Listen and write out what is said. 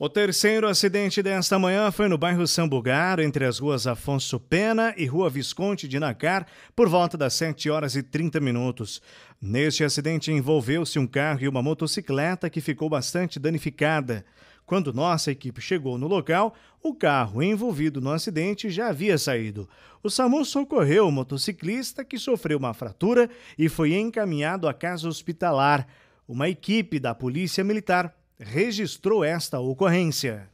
O terceiro acidente desta manhã foi no bairro Sambugar, entre as ruas Afonso Pena e Rua Visconde de Nacar, por volta das 7 horas e 30 minutos. Neste acidente envolveu-se um carro e uma motocicleta que ficou bastante danificada. Quando nossa equipe chegou no local, o carro envolvido no acidente já havia saído. O SAMU socorreu o motociclista que sofreu uma fratura e foi encaminhado à casa hospitalar. Uma equipe da Polícia Militar registrou esta ocorrência.